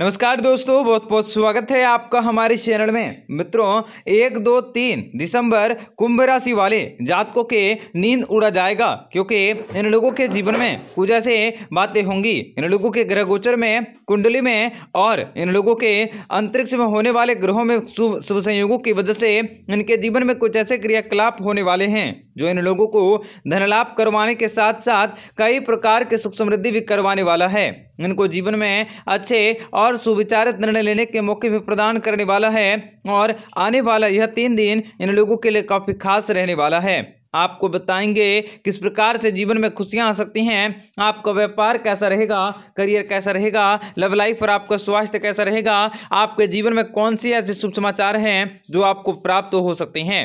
नमस्कार दोस्तों बहुत बहुत स्वागत है आपका हमारे चैनल में मित्रों एक दो तीन दिसंबर कुंभ राशि वाले जातकों के नींद उड़ा जाएगा क्योंकि इन लोगों के जीवन में कुछ ऐसे बातें होंगी इन लोगों के ग्रह गोचर में कुंडली में और इन लोगों के अंतरिक्ष में होने वाले ग्रहों में शुभ संयोगों की वजह से इनके जीवन में कुछ ऐसे क्रियाकलाप होने वाले हैं जो इन लोगों को धनलाभ करवाने के साथ साथ कई प्रकार के सुख समृद्धि भी करवाने वाला है इनको जीवन में अच्छे और सुविचारित निर्णय लेने के मौके भी प्रदान करने वाला है और आने वाला यह तीन दिन इन लोगों के लिए काफ़ी खास रहने वाला है आपको बताएंगे किस प्रकार से जीवन में खुशियां आ सकती हैं आपका व्यापार कैसा रहेगा करियर कैसा रहेगा लव लाइफ और आपका स्वास्थ्य कैसा रहेगा आपके जीवन में कौन सी ऐसे शुभ समाचार हैं जो आपको प्राप्त हो सकते हैं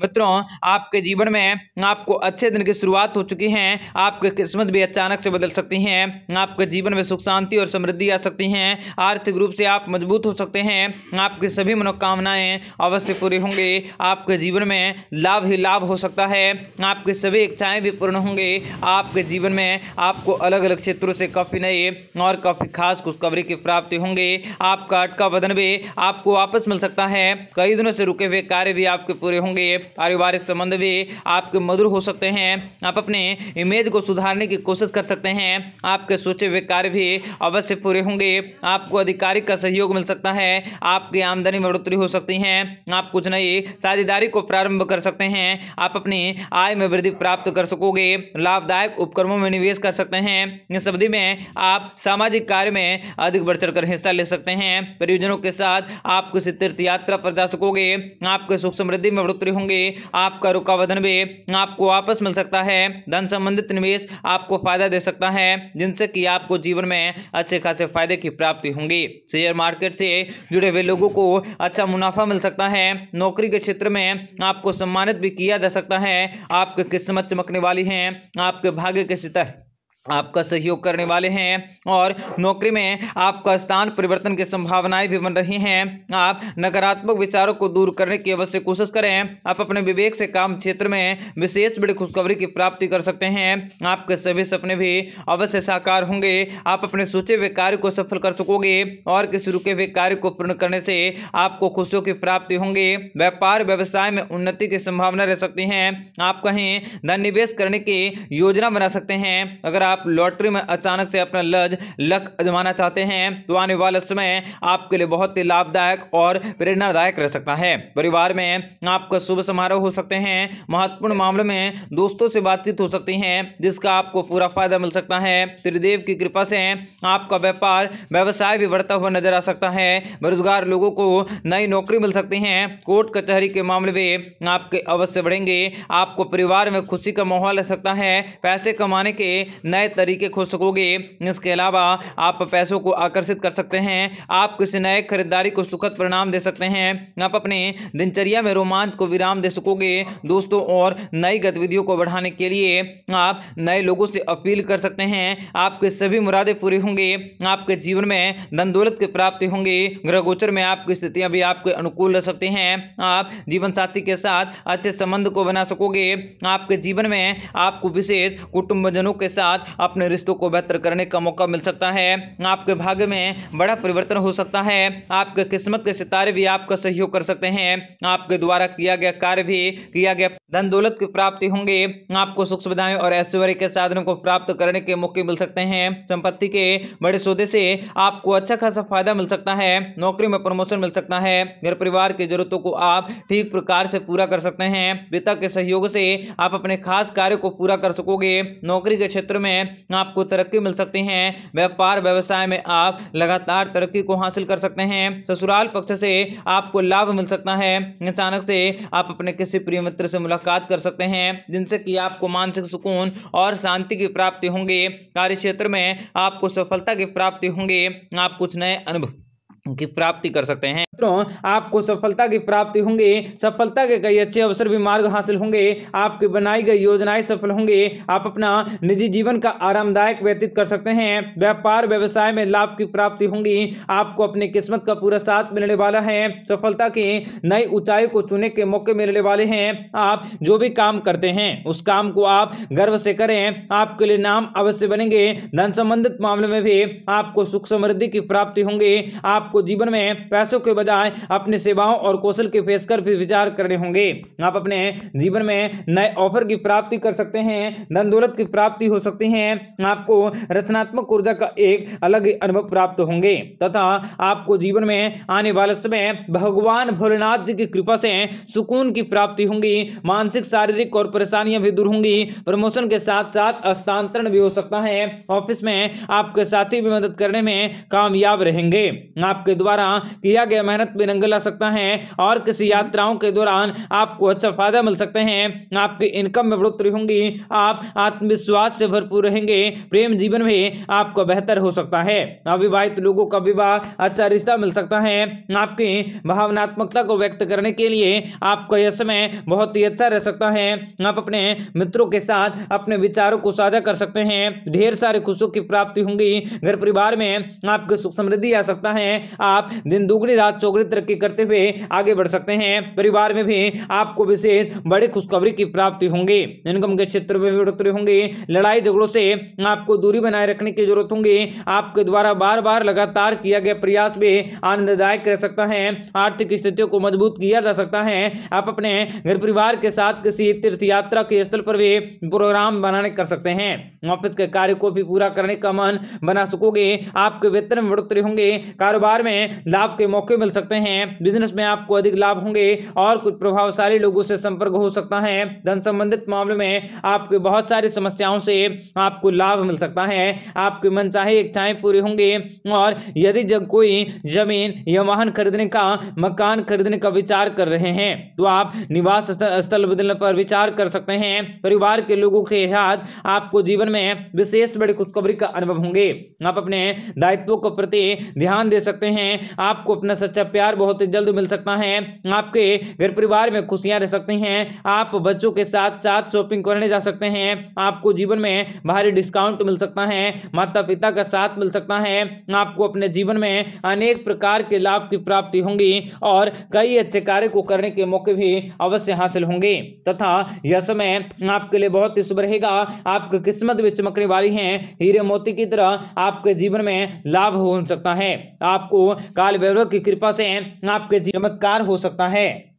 मित्रों आपके जीवन में आपको अच्छे दिन की शुरुआत हो चुकी है आपकी किस्मत भी अचानक से बदल सकती है आपके जीवन में सुख शांति और समृद्धि आ सकती है आर्थिक रूप से आप मजबूत हो सकते हैं आपकी सभी मनोकामनाएं अवश्य पूरी होंगी आपके जीवन में लाभ ही लाभ हो सकता है आपकी सभी इच्छाएं भी पूर्ण होंगी आपके जीवन में आपको अलग अलग क्षेत्रों से काफ़ी नए और काफ़ी खास खुशखबरी की प्राप्ति होंगी आपका अटका बदन भी आपको वापस मिल सकता है कई दिनों से रुके हुए कार्य भी आपके पूरे होंगे पारिवारिक संबंध भी आपके मधुर हो सकते हैं आप अपने इमेज को सुधारने की कोशिश कर सकते हैं आपके सोचे हुए कार्य भी अवश्य पूरे होंगे आपको अधिकारी का सहयोग मिल सकता है आपकी आमदनी में बढ़ोतरी हो सकती है आप कुछ नई साझेदारी को प्रारंभ कर सकते हैं आप अपनी आय में वृद्धि प्राप्त कर सकोगे लाभदायक उपक्रमों में निवेश कर सकते हैं इस अवधि में आप सामाजिक कार्य में अधिक बढ़ चढ़ हिस्सा ले सकते हैं परियोजनों के साथ आप किसी तीर्थ यात्रा पर जा सकोगे आपके सुख समृद्धि में बढ़ोतरी होंगे भी आपका रुकावधन भी आपको वापस मिल सकता है धन संबंधित निवेश आपको फायदा दे सकता है जिनसे कि आपको जीवन में अच्छे खासे फायदे की प्राप्ति होंगी शेयर मार्केट से जुड़े हुए लोगों को अच्छा मुनाफा मिल सकता है नौकरी के क्षेत्र में आपको सम्मानित भी किया जा सकता है आपकी किस्मत चमकने वाली है आपके भाग्य के सितर आपका सहयोग करने वाले हैं और नौकरी में आपका स्थान परिवर्तन की संभावनाएं भी बन रही हैं आप नकारात्मक विचारों को दूर करने की अवश्य कोशिश करें आप अपने विवेक से काम क्षेत्र में विशेष बड़ी खुशखबरी की प्राप्ति कर सकते हैं आपके सभी सपने भी अवश्य साकार होंगे आप अपने सोचे हुए कार्य को सफल कर सकोगे और किसी रुके हुए कार्य को पूर्ण करने से आपको खुशियों की प्राप्ति होंगी व्यापार व्यवसाय में उन्नति की संभावना रह सकती है आप कहीं धन निवेश करने की योजना बना सकते हैं अगर आप लॉटरी में अचानक से अपना लज लक अजमाना चाहते हैं तो आने वाले समय आपके लिए बहुत ही लाभदायक और प्रेरणादायक रह सकता है परिवार में आपका शुभ समारोह हो सकते हैं महत्वपूर्ण मामलों में दोस्तों से बातचीत हो सकती है जिसका आपको पूरा फायदा मिल सकता है त्रिदेव की कृपा से आपका व्यापार व्यवसाय भी बढ़ता हुआ नजर आ सकता है बेरोजगार लोगों को नई नौकरी मिल सकती है कोर्ट कचहरी के मामले में आपके अवश्य बढ़ेंगे आपको परिवार में खुशी का माहौल रह सकता है पैसे कमाने के नए नए तरीके खोज सकोगे इसके अलावा आप पैसों को आकर्षित कर सकते हैं आप किसी नए खरीदारी को सुखद परिणाम दे सकते हैं आप अपने दिनचर्या में रोमांच को विराम दे सकोगे दोस्तों और नई गतिविधियों को बढ़ाने के लिए आप नए लोगों से अपील कर सकते हैं आपके सभी मुरादे पूरे होंगे आपके जीवन में धन दौलत की प्राप्ति होंगी गोचर में आपकी स्थितियां भी आपके अनुकूल रह सकते हैं आप जीवन साथी के साथ अच्छे संबंध को बना सकोगे आपके जीवन में आपको विशेष कुटुंबजनों के साथ अपने रिश्तों को बेहतर करने का मौका मिल सकता है आपके भाग्य में बड़ा परिवर्तन हो सकता है आपके किस्मत के सितारे भी आपका सहयोग कर सकते हैं आपके द्वारा किया गया कार्य भी किया गया धन दौलत की प्राप्ति होंगे आपको सुख सुविधाएं और ऐश्वर्य के साधनों को प्राप्त करने के मौके मिल सकते हैं संपत्ति के बड़े सौदे से आपको अच्छा खासा फायदा मिल सकता है नौकरी में प्रमोशन मिल सकता है घर परिवार की जरूरतों को आप ठीक प्रकार से पूरा कर सकते हैं पिता के सहयोग से आप अपने खास कार्य को पूरा कर सकोगे नौकरी के क्षेत्र में में आपको तरक्की मिल सकती है व्यापार व्यवसाय में आप लगातार तरक्की को हासिल कर सकते हैं ससुराल पक्ष से आपको लाभ मिल सकता है अचानक से आप अपने किसी प्रिय मित्र से मुलाकात कर सकते हैं जिनसे कि आपको मानसिक सुकून और शांति की प्राप्ति होंगे कार्य क्षेत्र में आपको सफलता की प्राप्ति होंगे आप कुछ नए अनुभव की प्राप्ति कर सकते हैं मित्रों आपको सफलता की प्राप्ति होंगे सफलता के कई अच्छे अवसर भी मार्ग हासिल होंगे आपकी बनाई गई योजनाएं सफल होंगे आप अपना निजी जीवन का आरामदायक व्यतीत कर सकते हैं व्यापार व्यवसाय में लाभ की प्राप्ति होंगी आपको अपनी किस्मत का पूरा साथ मिलने वाला है सफलता की नई ऊंचाई को चुने के मौके मिलने वाले हैं आप जो भी काम करते हैं उस काम को आप गर्व से करें आपके लिए नाम अवश्य बनेंगे धन संबंधित मामले में भी आपको सुख समृद्धि की प्राप्ति होंगी आप आपको जीवन में पैसों के बजाय अपने सेवाओं और कौशल के फेस कर फिर विचार करने होंगे आप अपने जीवन में नए ऑफर की प्राप्ति कर सकते हैं धन दौलत की प्राप्ति हो सकती है आपको रचनात्मक ऊर्जा का एक अलग अनुभव प्राप्त होंगे तथा आपको जीवन में आने वाले समय भगवान भोलेनाथ जी की कृपा से सुकून की प्राप्ति होंगी मानसिक शारीरिक और परेशानियां भी दूर होंगी प्रमोशन के साथ साथ हस्तांतरण भी हो सकता है ऑफिस में आपके साथी भी मदद करने में कामयाब रहेंगे आप आपके द्वारा किया गया मेहनत भी रंग ला सकता है और किसी यात्राओं के दौरान आपको अच्छा फायदा मिल सकते हैं आपके इनकम में बढ़ोतरी होंगी आप आत्मविश्वास से भरपूर रहेंगे प्रेम जीवन में आपका बेहतर हो सकता है अविवाहित लोगों का विवाह अच्छा रिश्ता मिल सकता है आपकी भावनात्मकता को व्यक्त करने के लिए आपका यह समय बहुत ही अच्छा रह सकता है आप अपने मित्रों के साथ अपने विचारों को साझा कर सकते हैं ढेर सारे खुशों की प्राप्ति होंगी घर परिवार में आपकी सुख समृद्धि आ सकता है आप दिन दुगनी रात चौगनी तरक्की करते हुए आगे बढ़ सकते हैं परिवार में भी आपको विशेष बड़ी खुशखबरी की प्राप्ति होंगी इनकम के क्षेत्र में बढ़ोतरी होंगी लड़ाई झगड़ों से आपको दूरी बनाए रखने की जरूरत होंगी आपके द्वारा बार बार लगातार किया गया प्रयास भी आनंददायक रह सकता है आर्थिक स्थितियों को मजबूत किया जा सकता है आप अपने घर परिवार के साथ किसी तीर्थ यात्रा के स्थल पर भी प्रोग्राम बनाने कर सकते हैं ऑफिस के कार्य को भी पूरा करने का मन बना सकोगे आपके वेतन में बढ़ोतरी होंगे कारोबार में लाभ के मौके मिल सकते हैं बिजनेस में आपको अधिक लाभ होंगे और कुछ प्रभावशाली लोगों से संपर्क हो सकता है धन संबंधित मामले में आपके बहुत सारी समस्याओं से आपको लाभ मिल सकता है आपके चाहे इच्छाएं पूरी होंगे और यदि जब कोई जमीन या वाहन खरीदने का मकान खरीदने का विचार कर रहे हैं तो आप निवास स्थल बदलने पर विचार कर सकते हैं परिवार के लोगों के साथ आपको जीवन में विशेष बड़ी खुशखबरी का अनुभव होंगे आप अपने दायित्वों के प्रति ध्यान दे सकते हैं हैं आपको अपना सच्चा प्यार बहुत ही जल्द मिल सकता है आपके घर परिवार में खुशियां रह सकती हैं आप बच्चों के साथ साथ शॉपिंग करने जा सकते हैं आपको जीवन में भारी डिस्काउंट मिल सकता है माता पिता का साथ मिल सकता है आपको अपने जीवन में अनेक प्रकार के लाभ की प्राप्ति होंगी और कई अच्छे कार्य को करने के मौके भी अवश्य हासिल होंगे तथा यह समय आपके लिए बहुत ही शुभ रहेगा आपकी किस्मत भी चमकने वाली है हीरे मोती की तरह आपके जीवन में लाभ हो सकता है आपको काल भैरव की कृपा से आपके चमत्कार हो सकता है